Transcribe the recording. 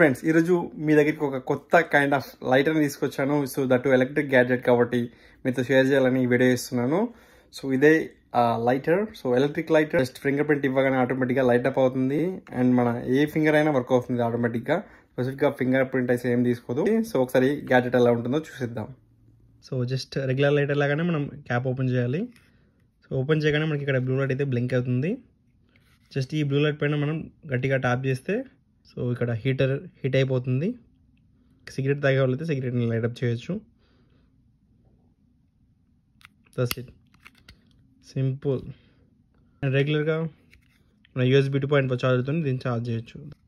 friends ఈరోజు మీ దగ్గరికి ఒక కొత్త కైండ్ ఆఫ్ లైటర్ తీసుకొచ్చాను సో దట్ ఎలక్ట్రిక్ గ్యాడ్జెట్ కాబట్టి మీతో షేర్ చేయాలని వీడియో చేస్తున్నాను సో ఇదే lighter so electric lighter just finger print ఇవ్వగానే ఆటోమేటిక్గా లైట్ అప్ అవుతుంది అండ్ మన ఏ ఫింగర్ అయినా వర్క్ అవుతుంది ఆటోమేటిక్గా స్పెసిఫిక్గా ఫింగర్ ప్రింట్ అయితే ఏం తీసుకోదు సో ఒకసారి గ్యాడ్జెట్ ఎలా ఉంటుందో చూసిద్దాం సో జస్ట్ రెగ్యులర్ లైటర్ లాగానే మనం క్యాప్ ఓపెన్ చేయాలి సో ఓపెన్ చేయగానే మనకి ఇక్కడ బ్లూ లైట్ అయితే బ్లింక్ అవుతుంది జస్ట్ ఈ బ్లూ లైట్ పైన మనం గట్టిగా ట్యాప్ చేస్తే సో ఇక్కడ హీటర్ హీట్ అయిపోతుంది సిగరెట్ తాగే అయితే సిగరెట్ని లైటప్ చేయొచ్చు దస్ ఇట్ సింపుల్ అండ్ రెగ్యులర్గా మన యూఎస్బీ టూ పాయింట్ ఫోర్ అవుతుంది దీన్ని ఛార్జ్ చేయొచ్చు